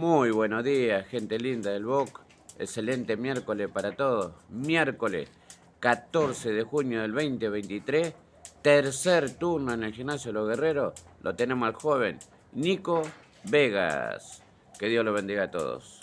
Muy buenos días, gente linda del BOC. Excelente miércoles para todos. Miércoles 14 de junio del 2023. Tercer turno en el gimnasio de los guerreros. Lo tenemos al joven Nico Vegas. Que Dios lo bendiga a todos.